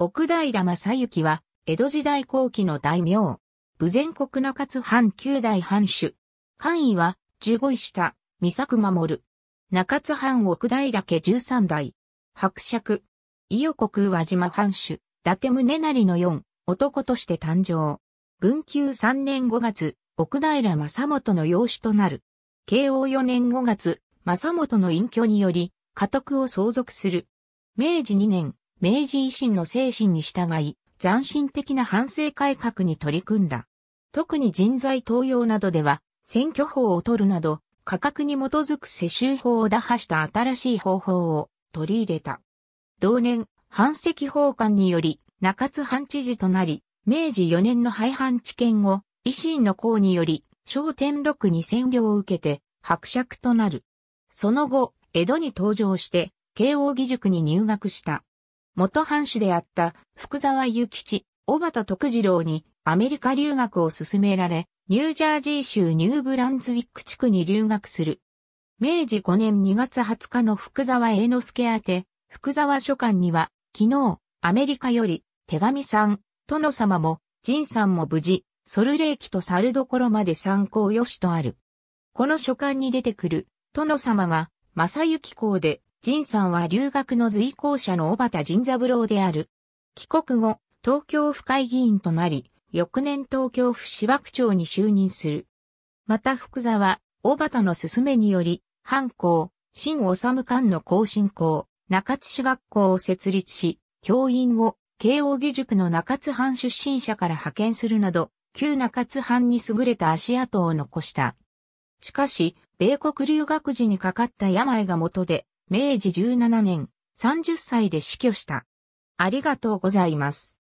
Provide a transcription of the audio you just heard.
奥平正幸は、江戸時代後期の大名。武前国中津藩九代藩主。官位は、十五位下、三作守。中津藩奥平家十三代。伯爵。伊予国宇和島藩主、伊達宗成の四、男として誕生。文久三年五月、奥平正元の養子となる。慶応四年五月、正元の隠居により、家督を相続する。明治二年、明治維新の精神に従い、斬新的な反省改革に取り組んだ。特に人材登用などでは、選挙法を取るなど、価格に基づく世襲法を打破した新しい方法を取り入れた。同年、反石法官により、中津藩知事となり、明治4年の廃藩置県後、維新の功により、焦天禄に占領を受けて、伯爵となる。その後、江戸に登場して、慶応義塾に入学した。元藩主であった福沢諭吉、小畑徳次郎にアメリカ留学を勧められ、ニュージャージー州ニューブランズウィック地区に留学する。明治5年2月20日の福沢栄之助宛て、福沢書館には、昨日、アメリカより、手紙さん、殿様も、仁さんも無事、ソルレーキと猿どころまで参考よしとある。この書簡に出てくる、殿様が、正幸公で、仁さんは留学の随行者の小畑仁三郎である。帰国後、東京府会議員となり、翌年東京府芝区長に就任する。また福座は、小畑の勧めにより、藩校、新治官の更新校、中津市学校を設立し、教員を慶応義塾の中津藩出身者から派遣するなど、旧中津藩に優れた足跡を残した。しかし、米国留学時にかかった病が元で、明治17年30歳で死去した。ありがとうございます。